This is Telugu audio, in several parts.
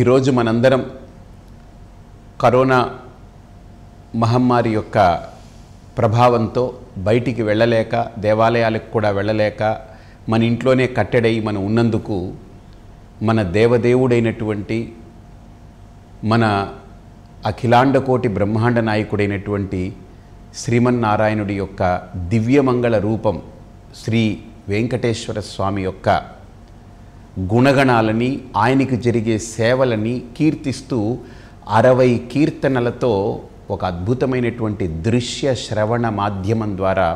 ఈరోజు మనందరం కరోనా మహమ్మారి యొక్క ప్రభావంతో బయటికి వెళ్ళలేక దేవాలయాలకు కూడా వెళ్ళలేక మన ఇంట్లోనే కట్టెడై మనం ఉన్నందుకు మన దేవదేవుడైనటువంటి మన అఖిలాండ కోటి బ్రహ్మాండ నాయకుడైనటువంటి శ్రీమన్నారాయణుడి యొక్క దివ్యమంగళ రూపం శ్రీ వెంకటేశ్వర స్వామి యొక్క గుణగణాలని ఆయనకి జరిగే సేవలని కీర్తిస్తూ అరవై కీర్తనలతో ఒక అద్భుతమైనటువంటి దృశ్య శ్రవణ మాధ్యమం ద్వారా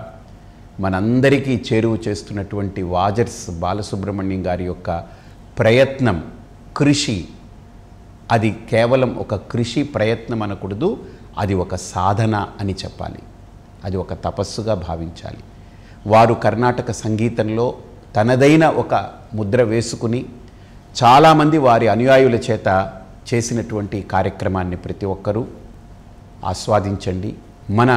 మనందరికీ చేరువ చేస్తున్నటువంటి వాజర్స్ బాలసుబ్రహ్మణ్యం గారి యొక్క ప్రయత్నం కృషి అది కేవలం ఒక కృషి ప్రయత్నం అనకూడదు అది ఒక సాధన అని చెప్పాలి అది ఒక తపస్సుగా భావించాలి వారు కర్ణాటక సంగీతంలో తనదైన ఒక ముద్ర వేసుకుని చాలామంది వారి అనుయాయుల చేత చేసినటువంటి కార్యక్రమాన్ని ప్రతి ఒక్కరూ ఆస్వాదించండి మన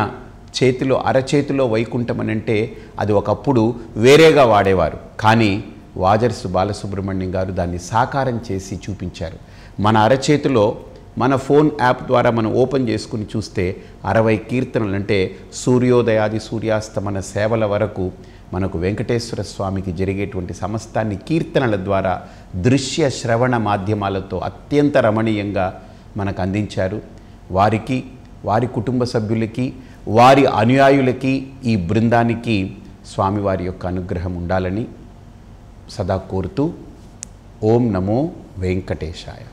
చేతిలో అరచేతిలో వైకుంఠం అని అంటే అది ఒకప్పుడు వేరేగా వాడేవారు కానీ వాజర్సు బాలసుబ్రహ్మణ్యం గారు దాన్ని సాకారం చేసి చూపించారు మన అరచేతిలో మన ఫోన్ యాప్ ద్వారా మనం ఓపెన్ చేసుకుని చూస్తే అరవై కీర్తనలు అంటే సూర్యోదయాది సూర్యాస్తమన సేవల వరకు మనకు వెంకటేశ్వర స్వామికి జరిగేటువంటి సమస్తాన్ని కీర్తనల ద్వారా దృశ్య శ్రవణ మాధ్యమాలతో అత్యంత రమణీయంగా మనకు అందించారు వారికి వారి కుటుంబ సభ్యులకి వారి అనుయాయులకి ఈ బృందానికి స్వామివారి యొక్క అనుగ్రహం ఉండాలని సదా కోరుతూ ఓం నమో వెంకటేశాయ